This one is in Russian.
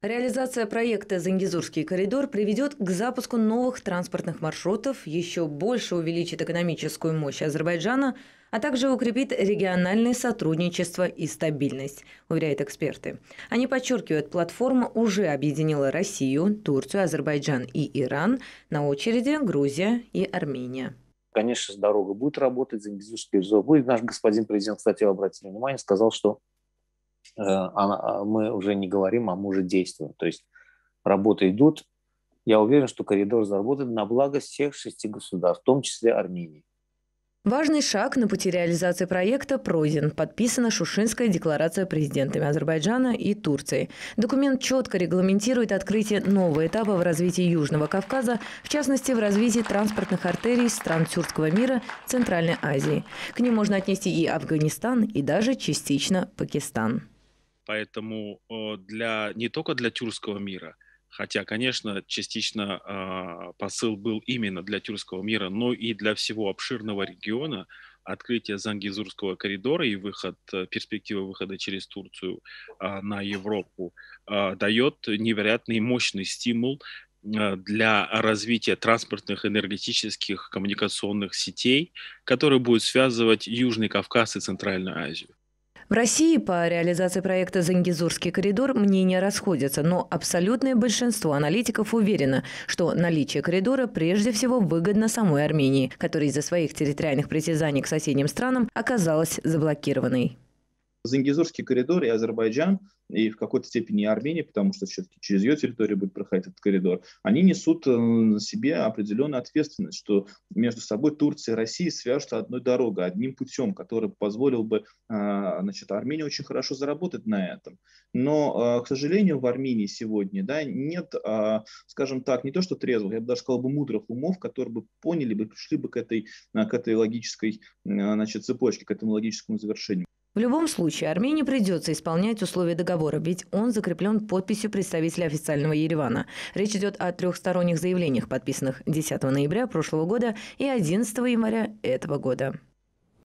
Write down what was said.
Реализация проекта «Зангизурский коридор» приведет к запуску новых транспортных маршрутов, еще больше увеличит экономическую мощь Азербайджана, а также укрепит региональное сотрудничество и стабильность, уверяют эксперты. Они подчеркивают, платформа уже объединила Россию, Турцию, Азербайджан и Иран, на очереди Грузия и Армения конечно, дорога будет работать, Зангизурский резерв будет. Наш господин президент, кстати, обратил внимание, сказал, что Э, она, а, мы уже не говорим, а мы уже действуем. То есть работы идут. Я уверен, что коридор заработает на благо всех шести государств, в том числе Армении. Важный шаг на пути реализации проекта пройден. Подписана Шушинская декларация президентами Азербайджана и Турции. Документ четко регламентирует открытие нового этапа в развитии Южного Кавказа, в частности, в развитии транспортных артерий стран Тюркского мира Центральной Азии. К ним можно отнести и Афганистан, и даже частично Пакистан. Поэтому для, не только для тюркского мира, хотя, конечно, частично а, посыл был именно для тюркского мира, но и для всего обширного региона, открытие Зангизурского коридора и выход, э, перспектива выхода через Турцию а, на Европу а, дает невероятный мощный стимул э, для развития транспортных, энергетических, коммуникационных сетей, которые будут связывать Южный Кавказ и Центральную Азию. В России по реализации проекта «Зангизурский коридор» мнения расходятся, но абсолютное большинство аналитиков уверено, что наличие коридора прежде всего выгодно самой Армении, которая из-за своих территориальных притязаний к соседним странам оказалась заблокированной. Зангизурский коридор и Азербайджан, и в какой-то степени и Армения, потому что все-таки через ее территорию будет проходить этот коридор, они несут э, на себе определенную ответственность, что между собой Турция и Россия свяжут одной дорогой, одним путем, который позволил бы э, значит, Армении очень хорошо заработать на этом. Но, э, к сожалению, в Армении сегодня да, нет, скажем так, не то что трезвых, я бы даже сказал бы мудрых умов, которые бы поняли бы, пришли бы к этой, к этой логической значит, цепочке, к этому логическому завершению. В любом случае, Армении придется исполнять условия договора, ведь он закреплен подписью представителя официального Еревана. Речь идет о трехсторонних заявлениях, подписанных 10 ноября прошлого года и 11 января этого года.